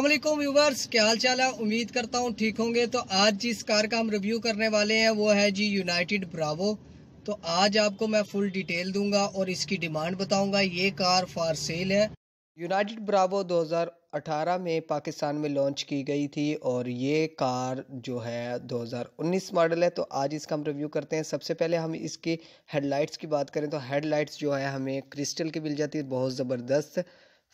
Aslam viewers क्या हाल चाल है उम्मीद करता हूँ ठीक होंगे तो आज जिस कार का हम रिव्यू करने वाले हैं वो है जी यूनाइटेड ब्रावो तो आज आपको मैं फुल डिटेल दूंगा और इसकी डिमांड बताऊंगा ये कार फॉर सेल है यूनाइटेड ब्रावो 2018 में पाकिस्तान में लॉन्च की गई थी और ये कार जो है 2019 मॉडल है तो आज इसका हम रिव्यू करते हैं सबसे पहले हम इसकी हेडलाइट्स की बात करें तो हेडलाइट्स जो है हमें क्रिस्टल की मिल जाती है बहुत ज़बरदस्त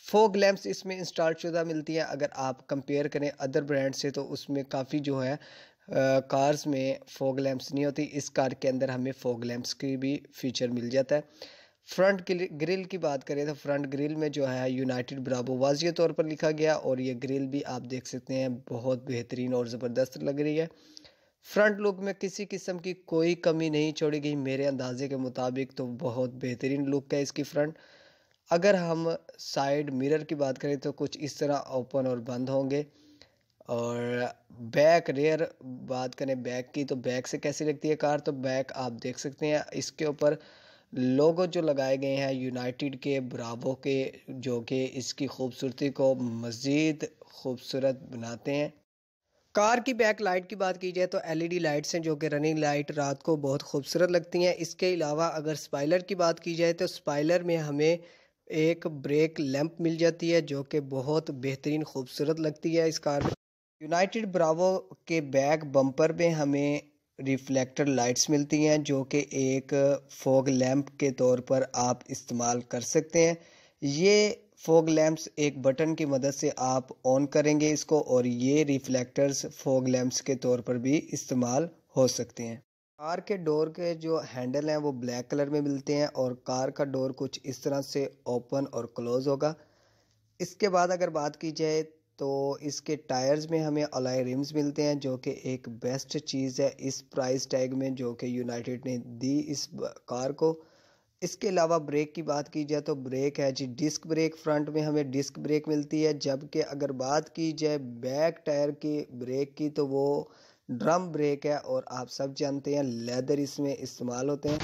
फोक लैम्प्स इसमें इंस्टॉल शुदा मिलती हैं अगर आप कंपेयर करें अदर ब्रांड से तो उसमें काफ़ी जो है कार्स में फोक लैंप्स नहीं होती इस कार के अंदर हमें फोक लैम्प्स की भी फीचर मिल जाता है फ्रंट ग्रिल की बात करें तो फ्रंट ग्रिल में जो है यूनाइटेड ब्राबो वाजिय तौर पर लिखा गया और ये ग्रिल भी आप देख सकते हैं बहुत बेहतरीन और ज़बरदस्त लग रही है फ्रंट लुक में किसी किस्म की कोई कमी नहीं छोड़ी गई मेरे अंदाजे के मुताबिक तो बहुत बेहतरीन लुक है इसकी फ्रंट अगर हम साइड मिरर की बात करें तो कुछ इस तरह ओपन और बंद होंगे और बैक रेयर बात करें बैक की तो बैक से कैसी लगती है कार तो बैक आप देख सकते हैं इसके ऊपर लोगो जो लगाए गए हैं यूनाइटेड के ब्रावो के जो कि इसकी खूबसूरती को मज़ीद खूबसूरत बनाते हैं कार की बैक लाइट की बात की जाए तो एलईडी लाइट्स हैं जो कि रनिंग लाइट रात को बहुत खूबसूरत लगती हैं इसके अलावा अगर स्पाइलर की बात की जाए तो स्पाइलर में हमें एक ब्रेक लैंप मिल जाती है जो कि बहुत बेहतरीन खूबसूरत लगती है इस कार यूनाइटेड ब्रावो के बैक बम्पर में हमें रिफ्लेक्टर लाइट्स मिलती हैं जो कि एक फोग लैंप के तौर पर आप इस्तेमाल कर सकते हैं ये फोग लैंप्स एक बटन की मदद से आप ऑन करेंगे इसको और ये रिफ्लेक्टर्स फोग लैंप्स के तौर पर भी इस्तेमाल हो सकते हैं कार के डोर के जो हैंडल हैं वो ब्लैक कलर में मिलते हैं और कार का डोर कुछ इस तरह से ओपन और क्लोज़ होगा इसके बाद अगर बात की जाए तो इसके टायर्स में हमें अलाई रिम्स मिलते हैं जो कि एक बेस्ट चीज़ है इस प्राइस टैग में जो कि यूनाइटेड ने दी इस कार को इसके अलावा ब्रेक की बात की जाए तो ब्रेक है जी डिस्क ब्रेक फ्रंट में हमें डिस्क ब्रेक मिलती है जबकि अगर बात की जाए बैक टायर की ब्रेक की तो वो ड्रम ब्रेक है और आप सब जानते हैं लेदर इसमें इस्तेमाल होते हैं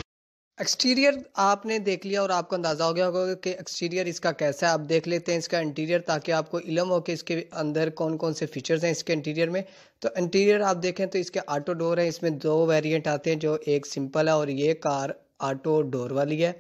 एक्सटीरियर आपने देख लिया और आपको अंदाज़ा हो गया होगा कि एक्सटीरियर इसका कैसा है आप देख लेते हैं इसका इंटीरियर ताकि आपको इलम हो कि इसके अंदर कौन कौन से फीचर्स हैं इसके इंटीरियर में तो इंटीरियर आप देखें तो इसके ऑटो डोर हैं इसमें दो वेरिएंट आते हैं जो एक सिंपल है और ये कार ऑटो डोर वाली है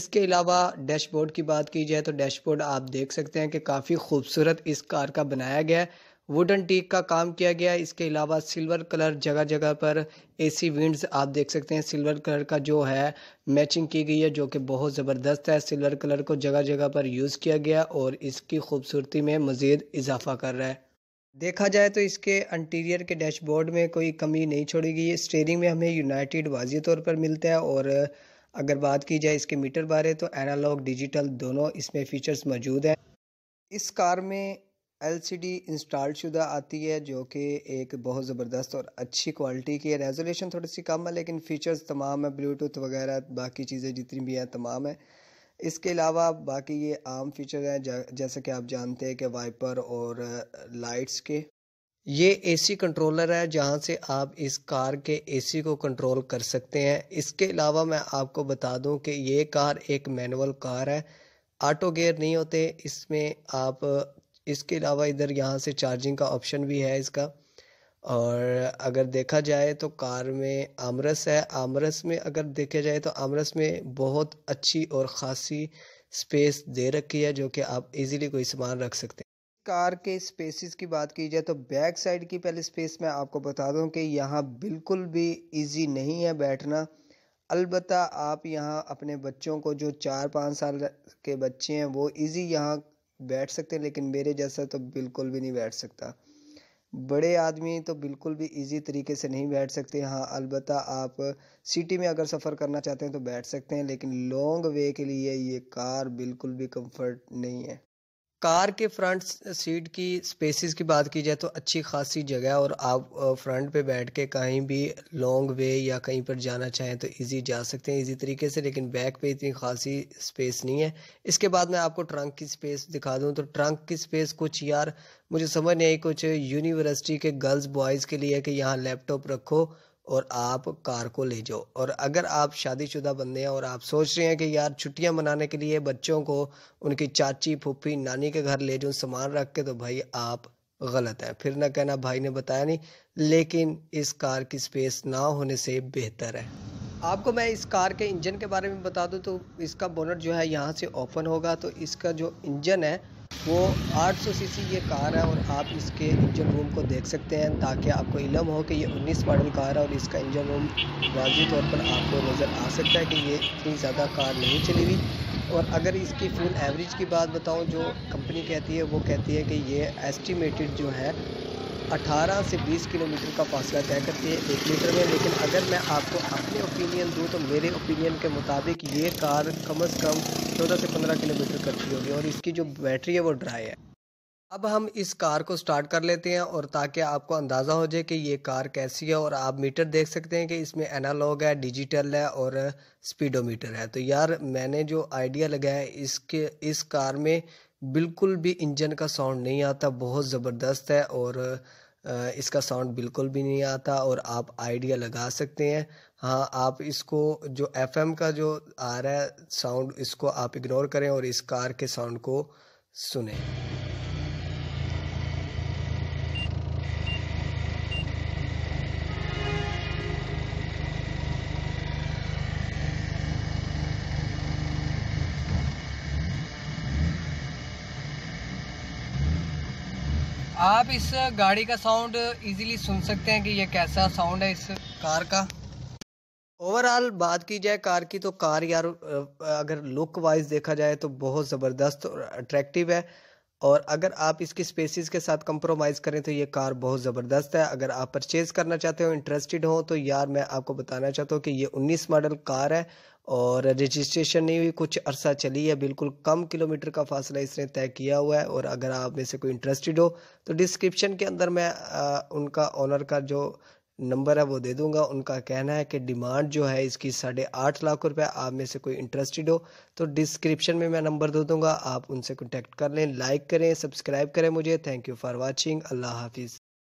इसके अलावा डैशबोर्ड की बात की जाए तो डैशबोर्ड आप देख सकते हैं कि काफ़ी खूबसूरत इस कार का बनाया गया है वुडन टीक का काम किया गया इसके अलावा सिल्वर कलर जगह जगह पर एसी विंड्स आप देख सकते हैं सिल्वर कलर का जो है मैचिंग की गई है जो कि बहुत ज़बरदस्त है सिल्वर कलर को जगह जगह पर यूज़ किया गया और इसकी खूबसूरती में मज़ीद इजाफा कर रहा है देखा जाए तो इसके इंटीरियर के डैशबोर्ड में कोई कमी नहीं छोड़ी गई है स्टेयरिंग में हमें यूनाइटेड वाजी तौर पर मिलता है और अगर बात की जाए इसके मीटर बारे तो एनालॉग डिजिटल दोनों इसमें फीचर्स मौजूद हैं इस कार में एलसीडी इंस्टॉल्ड शुदा आती है जो कि एक बहुत ज़बरदस्त और अच्छी क्वालिटी की है रेजोल्यूशन थोड़ी सी कम है लेकिन फ़ीचर्स तमाम है ब्लूटूथ वगैरह बाकी चीज़ें जितनी भी हैं तमाम है इसके अलावा बाकी ये आम फीचर हैं जैसे कि आप जानते हैं कि वाइपर और लाइट्स के ये एसी कंट्रोलर है जहाँ से आप इस कार के एसी को कंट्रोल कर सकते हैं इसके अलावा मैं आपको बता दूँ कि ये कार एक मैनुअल कार है ऑटो गेयर नहीं होते इसमें आप इसके अलावा इधर यहाँ से चार्जिंग का ऑप्शन भी है इसका और अगर देखा जाए तो कार में आमरस है आमरस में अगर देखा जाए तो आमरस में बहुत अच्छी और ख़ासी स्पेस दे रखी है जो कि आप इजीली कोई सामान रख सकते हैं कार के स्पेसेस की बात की जाए तो बैक साइड की पहले स्पेस मैं आपको बता दूं कि यहाँ बिल्कुल भी इजी नहीं है बैठना अलबत् आप यहाँ अपने बच्चों को जो चार पाँच साल के बच्चे हैं वो ईजी यहाँ बैठ सकते हैं लेकिन मेरे जैसा तो बिल्कुल भी नहीं बैठ सकता बड़े आदमी तो बिल्कुल भी इजी तरीके से नहीं बैठ सकते हाँ अलबत् आप सिटी में अगर सफ़र करना चाहते हैं तो बैठ सकते हैं लेकिन लॉन्ग वे के लिए ये कार बिल्कुल भी कंफर्ट नहीं है कार के फ्रंट सीट की स्पेसिस की बात की जाए तो अच्छी खासी जगह और आप फ्रंट पे बैठ के कहीं भी लॉन्ग वे या कहीं पर जाना चाहें तो इजी जा सकते हैं इजी तरीके से लेकिन बैक पे इतनी खासी स्पेस नहीं है इसके बाद मैं आपको ट्रंक की स्पेस दिखा दूं तो ट्रंक की स्पेस कुछ यार मुझे समझ नहीं आई कुछ यूनिवर्सिटी के गर्ल्स बॉयज़ के लिए कि यहाँ लैपटॉप रखो और आप कार को ले जाओ और अगर आप शादीशुदा बंदे हैं और आप सोच रहे हैं कि यार छुट्टियां मनाने के लिए बच्चों को उनकी चाची फूफी नानी के घर ले जाऊँ सामान रख के तो भाई आप गलत है फिर ना कहना भाई ने बताया नहीं लेकिन इस कार की स्पेस ना होने से बेहतर है आपको मैं इस कार के इंजन के बारे में बता दूँ तो इसका बोनट जो है यहाँ से ओपन होगा तो इसका जो इंजन है वो 800 सीसी ये कार है और आप इसके इंजन रूम को देख सकते हैं ताकि आपको इलम हो कि ये 19 मॉडल कार है और इसका इंजन रूम वाजी तौर पर आपको नज़र आ सकता है कि ये इतनी ज़्यादा कार नहीं चली हुई और अगर इसकी फुल एवरेज की बात बताऊं जो कंपनी कहती है वो कहती है कि ये एस्टिमेटेड जो है 18 से 20 किलोमीटर का फासला तय करती है एक लीटर में लेकिन अगर मैं आपको अपने ओपिनियन दूँ तो मेरे ओपिनियन के मुताबिक ये कार कम अज़ कम चौदह से पंद्रह किलोमीटर करती होगी और इसकी जो बैटरी है वो ड्राई है अब हम इस कार को स्टार्ट कर लेते हैं और ताकि आपको अंदाज़ा हो जाए कि ये कार कैसी है और आप मीटर देख सकते हैं कि इसमें एनालॉग है डिजिटल है और स्पीडोमीटर है तो यार मैंने जो आइडिया लगाया है इसके इस कार में बिल्कुल भी इंजन का साउंड नहीं आता बहुत ज़बरदस्त है और इसका साउंड बिल्कुल भी नहीं आता और आप आइडिया लगा सकते हैं हाँ आप इसको जो एफएम का जो आ रहा है साउंड इसको आप इग्नोर करें और इस कार के साउंड को सुने आप इस गाड़ी का साउंड इजीली सुन सकते हैं कि यह कैसा साउंड है इस कार का ओवरऑल बात की जाए कार की तो कार यार अगर लुक वाइज देखा जाए तो बहुत ज़बरदस्त और अट्रैक्टिव है और अगर आप इसकी स्पेसिस के साथ कंप्रोमाइज़ करें तो ये कार बहुत ज़बरदस्त है अगर आप परचेज़ करना चाहते हो इंटरेस्टेड हो तो यार मैं आपको बताना चाहता हूँ कि ये 19 मॉडल कार है और रजिस्ट्रेशन नहीं हुई कुछ अरसा चली है बिल्कुल कम किलोमीटर का फासला इसने तय किया हुआ है और अगर आप में से कोई इंटरेस्टेड हो तो डिस्क्रिप्शन के अंदर मैं आ, उनका ऑनर का जो नंबर है वो दे दूंगा उनका कहना है कि डिमांड जो है इसकी साढ़े आठ लाख रुपए आप में से कोई इंटरेस्टेड हो तो डिस्क्रिप्शन में मैं नंबर दे दूंगा आप उनसे कॉन्टैक्ट कर लें लाइक करें सब्सक्राइब करें मुझे थैंक यू फॉर वाचिंग अल्लाह हाफिज़